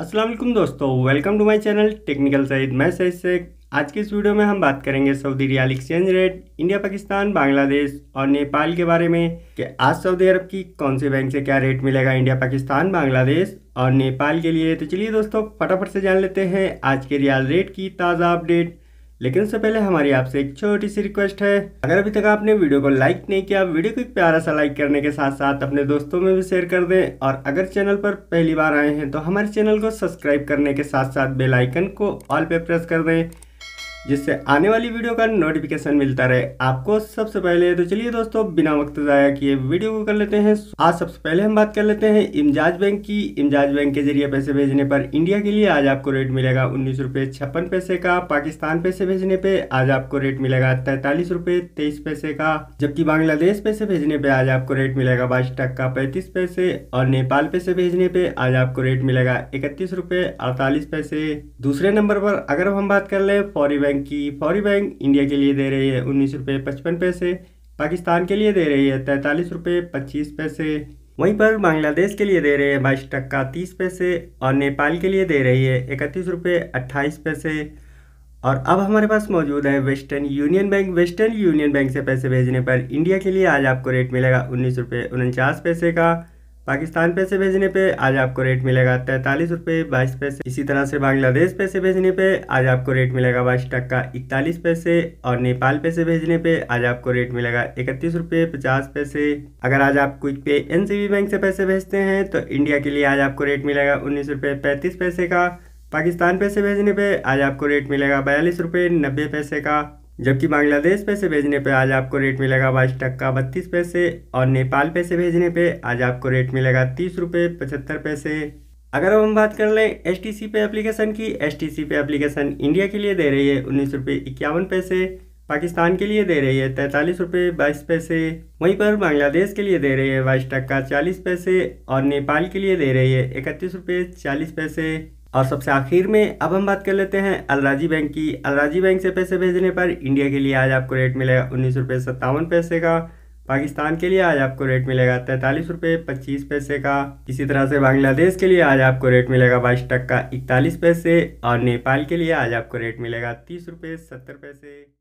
असलम दोस्तों welcome to my channel technical Saeed मैं सईद शेख आज के इस वीडियो में हम बात करेंगे Saudi riyal exchange rate India Pakistan Bangladesh और नेपाल के बारे में कि आज सऊदी अरब की कौन से बैंक से क्या रेट मिलेगा इंडिया पाकिस्तान बांग्लादेश और नेपाल के लिए तो चलिए दोस्तों फटाफट से जान लेते हैं आज के रियाल रेट की ताज़ा अपडेट लेकिन उससे पहले हमारी आपसे एक छोटी सी रिक्वेस्ट है अगर अभी तक आपने वीडियो को लाइक नहीं किया वीडियो को एक प्यारा सा लाइक करने के साथ साथ अपने दोस्तों में भी शेयर कर दें और अगर चैनल पर पहली बार आए हैं तो हमारे चैनल को सब्सक्राइब करने के साथ साथ बेलाइकन को ऑल पे प्रेस कर दें जिससे आने वाली वीडियो का नोटिफिकेशन मिलता रहे आपको सबसे पहले तो चलिए दोस्तों बिना वक्त ज़ाया किए वीडियो को कर लेते हैं आज सबसे पहले हम बात कर लेते हैं इमजाज बैंक की इमजाज बैंक के जरिए पैसे भेजने पर इंडिया के लिए आज आपको रेट मिलेगा उन्नीस रुपये छप्पन पैसे का पाकिस्तान पैसे भेजने पे आज आपको रेट मिलेगा तैतालीस रुपये तेईस पैसे का जबकि बांग्लादेश पैसे भेजने पे आज आपको रेट मिलेगा बाईस टक्का पैंतीस पैसे और नेपाल पैसे भेजने पे आज आपको रेट मिलेगा इकतीस रुपये अड़तालीस पैसे दूसरे नंबर पर अगर हम बात कर ले फॉरी बैंक की फौरी बैंक इंडिया के लिए दे रही है उन्नीस रुपये पचपन पैसे पाकिस्तान के लिए दे रही है तैंतालीस रुपये पच्चीस पैसे वहीं पर बांग्लादेश के लिए दे रही है बाईस टक्का तीस पैसे और नेपाल के लिए दे रही है इकतीस रुपये अट्ठाईस पैसे और अब हमारे पास मौजूद है Western Union bank Western Union bank से पैसे भेजने पर इंडिया के लिए आज आपको रेट मिलेगा उन्नीस रुपये उनचास पैसे का पाकिस्तान पैसे भेजने पे आज आपको रेट मिलेगा तैंतालीस रुपये बाईस पैसे इसी तरह से बांग्लादेश पैसे भेजने पे आज आपको रेट मिलेगा बाईस टक्का इकतालीस पैसे और नेपाल पैसे भेजने पे आज आपको रेट मिलेगा इकतीस रुपये पचास पैसे अगर आज आप क्विक पे एन बैंक से पैसे भेजते हैं तो इंडिया के लिए आज आपको रेट मिलेगा उन्नीस रुपये पैंतीस पैसे का पाकिस्तान पैसे भेजने पर आज आपको रेट मिलेगा बयालीस रुपये नब्बे पैसे का जबकि बांग्लादेश पैसे भेजने पे आज आपको रेट मिलेगा बाईस टक्का बत्तीस पैसे और नेपाल पैसे भेजने पे आज आपको रेट मिलेगा तीस रुपये पचहत्तर पैसे अगर हम बात कर लें एस टी सी पे एप्लीकेशन की एस टी सी पे एप्लीकेशन इंडिया के लिए दे रही है उन्नीस रुपये इक्यावन पैसे पाकिस्तान के लिए दे रही है तैंतालीस रुपये बाईस पैसे वहीं पर बांग्लादेश के लिए दे रही है बाईस टक्का चालीस पैसे और नेपाल के लिए दे रही है इकतीस रुपये चालीस पैसे और सबसे आखिर में अब हम बात कर लेते हैं अलराजी बैंक की अलराजी बैंक से पैसे भेजने पर इंडिया के लिए आज आपको रेट मिलेगा उन्नीस रुपये सत्तावन पैसे का पाकिस्तान के लिए आज आपको रेट मिलेगा तैंतालीस रुपये पच्चीस पैसे का इसी तरह से बांग्लादेश के लिए आज आपको रेट मिलेगा बाईस टक्का इकतालीस पैसे और नेपाल के लिए आज आपको रेट मिलेगा तीस रुपये सत्तर पैसे